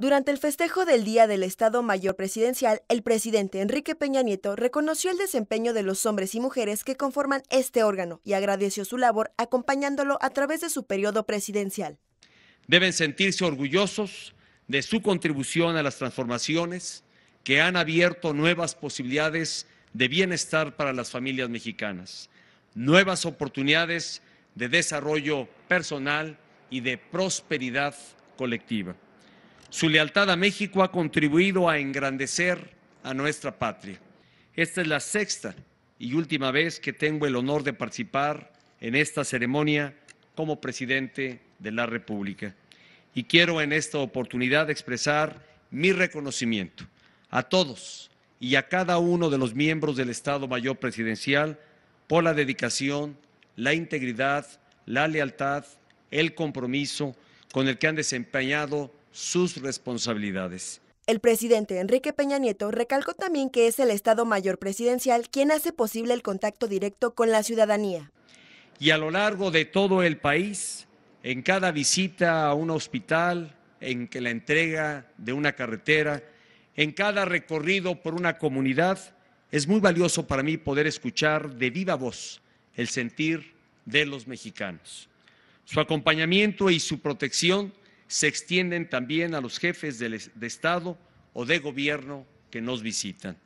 Durante el festejo del Día del Estado Mayor Presidencial, el presidente Enrique Peña Nieto reconoció el desempeño de los hombres y mujeres que conforman este órgano y agradeció su labor acompañándolo a través de su periodo presidencial. Deben sentirse orgullosos de su contribución a las transformaciones que han abierto nuevas posibilidades de bienestar para las familias mexicanas, nuevas oportunidades de desarrollo personal y de prosperidad colectiva. Su lealtad a México ha contribuido a engrandecer a nuestra patria. Esta es la sexta y última vez que tengo el honor de participar en esta ceremonia como presidente de la República. Y quiero en esta oportunidad expresar mi reconocimiento a todos y a cada uno de los miembros del Estado Mayor Presidencial por la dedicación, la integridad, la lealtad, el compromiso con el que han desempeñado sus responsabilidades. El presidente Enrique Peña Nieto recalcó también que es el Estado Mayor Presidencial quien hace posible el contacto directo con la ciudadanía. Y a lo largo de todo el país, en cada visita a un hospital, en que la entrega de una carretera, en cada recorrido por una comunidad, es muy valioso para mí poder escuchar de viva voz el sentir de los mexicanos. Su acompañamiento y su protección se extienden también a los jefes de, Estado o de Gobierno que nos visitan.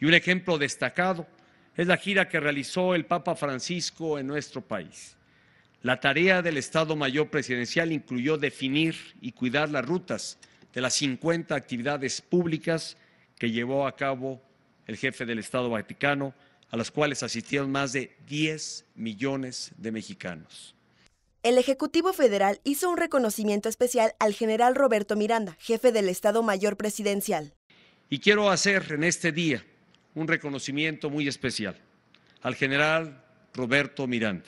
Y un ejemplo destacado es la gira que realizó el Papa Francisco en nuestro país. La tarea del Estado Mayor Presidencial incluyó definir y cuidar las rutas de las 50 actividades públicas que llevó a cabo el jefe del Estado Vaticano, a las cuales asistieron más de 10 millones de mexicanos el Ejecutivo Federal hizo un reconocimiento especial al general Roberto Miranda, jefe del Estado Mayor Presidencial. Y quiero hacer en este día un reconocimiento muy especial al general Roberto Miranda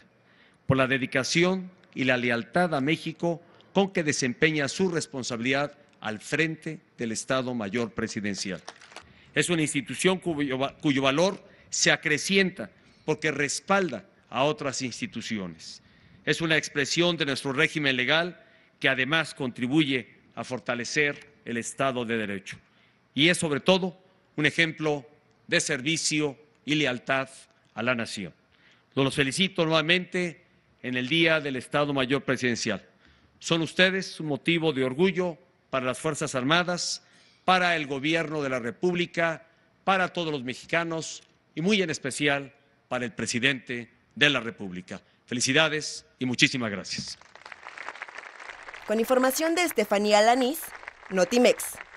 por la dedicación y la lealtad a México con que desempeña su responsabilidad al frente del Estado Mayor Presidencial. Es una institución cuyo, valor se acrecienta porque respalda a otras instituciones es una expresión de nuestro régimen legal que además contribuye a fortalecer el Estado de Derecho. Y es sobre todo un ejemplo de servicio y lealtad a la nación. Los felicito nuevamente en el Día del Estado Mayor Presidencial. Son ustedes un motivo de orgullo para las Fuerzas Armadas, para el Gobierno de la República, para todos los mexicanos y muy en especial para el presidente de la República. Felicidades y muchísimas gracias. Con información de Estefanía Lanís, Notimex.